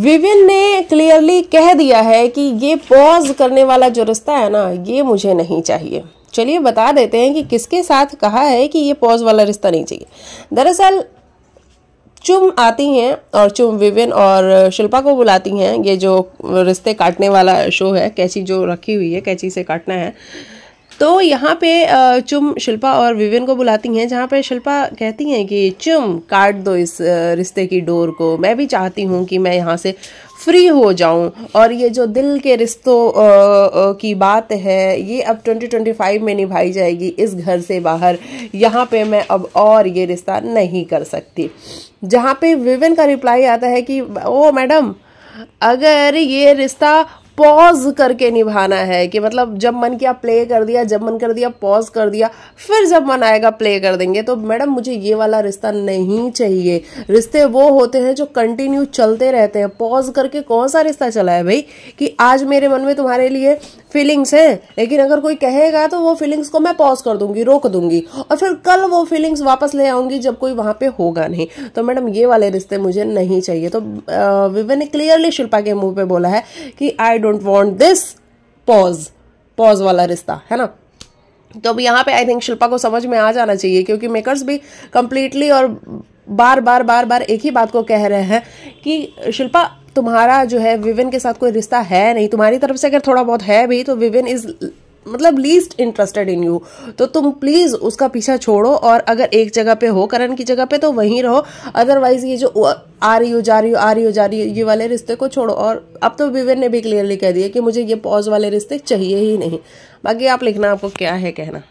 woven ने clearly कह दिया है कि ये पॉज करने वाला जो रिश्ता है ना ये मुझे नहीं चाहिए चलिए बता देते हैं कि किसके साथ कहा है कि ये पॉज वाला रिश्ता नहीं चाहिए दरअसल चुम आती हैं और चुम विविन और शिल्पा को बुलाती हैं ये जो रिश्ते काटने वाला शो है कैची जो रखी हुई है कैची से काटना है तो यहाँ पे चुम शिल्पा और विविन को बुलाती हैं जहाँ पे शिल्पा कहती हैं कि चुम काट दो इस रिश्ते की डोर को मैं भी चाहती हूँ कि मैं यहाँ से फ्री हो जाऊं और ये जो दिल के रिश्तों की बात है ये अब 2025 में निभाई जाएगी इस घर से बाहर यहाँ पे मैं अब और ये रिश्ता नहीं कर सकती जहाँ पे विवेन का रिप्लाई आता है कि ओ मैडम अगर ये रिश्ता पॉज करके निभाना है कि मतलब जब मन किया प्ले कर दिया जब मन कर दिया पॉज कर दिया फिर जब मन आएगा प्ले कर देंगे तो मैडम मुझे ये वाला रिश्ता नहीं चाहिए रिश्ते वो होते हैं जो कंटिन्यू चलते रहते हैं पॉज करके कौन सा रिश्ता चला है भाई कि आज मेरे मन में तुम्हारे लिए फीलिंग्स हैं लेकिन अगर कोई कहेगा तो वो फीलिंग्स को मैं पॉज कर दूंगी रोक दूंगी और फिर कल वो फीलिंग्स वापस ले आऊंगी जब कोई वहां पे होगा नहीं तो मैडम ये वाले रिश्ते मुझे नहीं चाहिए तो विवे ने क्लियरली शिल्पा के मुंह पे बोला है कि I don't want this pause pause वाला रिश्ता है ना तो अब यहाँ पे आई थिंक शिल्पा को समझ में आ जाना चाहिए क्योंकि मेकर्स भी कंप्लीटली और बार बार बार बार एक ही बात को कह रहे हैं कि शिल्पा तुम्हारा जो है विविन के साथ कोई रिश्ता है नहीं तुम्हारी तरफ से अगर थोड़ा बहुत है भी तो विविन इज मतलब लीस्ट इंटरेस्टेड इन यू तो तुम प्लीज़ उसका पीछा छोड़ो और अगर एक जगह पे हो करण की जगह पे तो वहीं रहो अदरवाइज ये जो आ रही हो जा रही हो आ रही हो जा रही हो ये वाले रिश्ते को छोड़ो और अब तो विवेन ने भी क्लियरली कह दिया कि मुझे ये पॉज वाले रिश्ते चाहिए ही नहीं बाकी आप लिखना आपको क्या है कहना